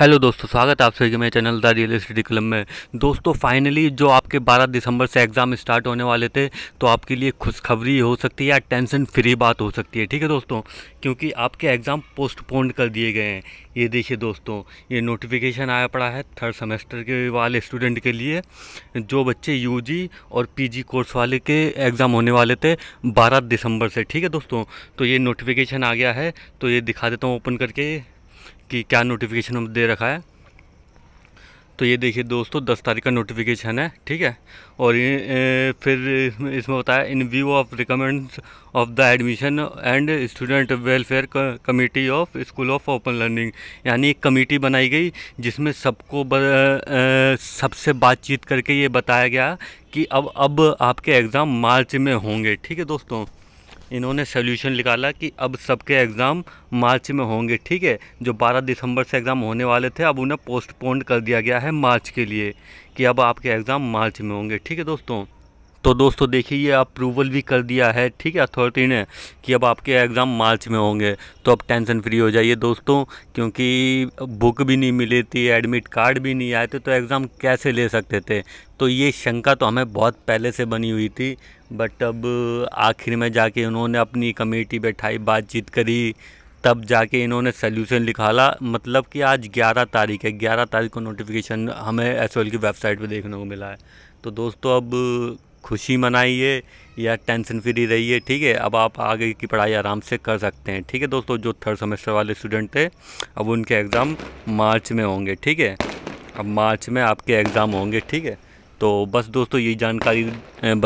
hello दोस्तों स्वागत है आप सभी के मेरे channel the real study club में दोस्तों फाइनली जो आपके 12 दिसंबर से एग्ज़ाम स्टार्ट होने वाले थे तो आपके लिए खुशखबरी हो सकती है या टेंशन फ्री बात हो सकती है ठीक है दोस्तों क्योंकि आपके एग्ज़ाम पोस्टपोन्ड कर दिए गए हैं ये देखिए दोस्तों ये नोटिफिकेशन आया पड़ा है थर्ड सेमेस्टर के वाले स्टूडेंट के लिए जो बच्चे यू और पी कोर्स वाले के एग्ज़ाम होने वाले थे बारह दिसंबर से ठीक है दोस्तों तो ये नोटिफिकेशन आ गया है तो ये दिखा देता हूँ ओपन करके कि क्या नोटिफिकेशन दे रखा है तो ये देखिए दोस्तों दस तारीख का नोटिफिकेशन है ठीक है और ये ए, फिर इसमें बताया in view of recommends of the admission and student welfare committee of school of open learning यानी एक कमेटी बनाई गई जिसमें सबको सबसे बातचीत करके ये बताया गया कि अब अब आपके एग्ज़ाम मार्च में होंगे ठीक है दोस्तों इन्होंने सोल्यूशन निकाला कि अब सबके एग्ज़ाम मार्च में होंगे ठीक है जो 12 दिसंबर से एग्ज़ाम होने वाले थे अब उन्हें पोस्टपोन्ड कर दिया गया है मार्च के लिए कि अब आपके एग्ज़ाम मार्च में होंगे ठीक है दोस्तों तो दोस्तों देखिए ये अप्रूवल भी कर दिया है ठीक है अथॉरिटी ने कि अब आपके एग्ज़ाम मार्च में होंगे तो अब टेंशन फ्री हो जाइए दोस्तों क्योंकि बुक भी नहीं मिली थी एडमिट कार्ड भी नहीं आए थे तो एग्ज़ाम कैसे ले सकते थे तो ये शंका तो हमें बहुत पहले से बनी हुई थी बट अब आखिर में जाके उन्होंने अपनी कमेटी बैठाई बातचीत करी तब जाके इन्होंने सोल्यूशन निकाला मतलब कि आज 11 तारीख है 11 तारीख को नोटिफिकेशन हमें एस की वेबसाइट पे देखने को मिला है तो दोस्तों अब खुशी मनाइए या टेंशन फ्री रहिए ठीक है अब आप आगे की पढ़ाई आराम से कर सकते हैं ठीक है दोस्तों जो थर्ड सेमेस्टर वाले स्टूडेंट थे अब उनके एग्ज़ाम मार्च में होंगे ठीक है अब मार्च में आपके एग्ज़ाम होंगे ठीक है तो बस दोस्तों यही जानकारी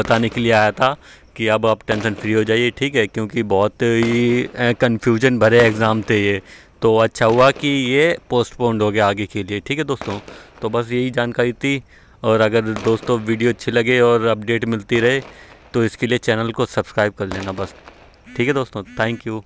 बताने के लिए आया था कि अब आप टेंशन फ्री हो जाइए ठीक है क्योंकि बहुत ही कन्फ्यूजन भरे एग्ज़ाम थे ये तो अच्छा हुआ कि ये पोस्टपोन्ड हो गया आगे के लिए ठीक है दोस्तों तो बस यही जानकारी थी और अगर दोस्तों वीडियो अच्छी लगे और अपडेट मिलती रहे तो इसके लिए चैनल को सब्सक्राइब कर लेना बस ठीक है दोस्तों थैंक यू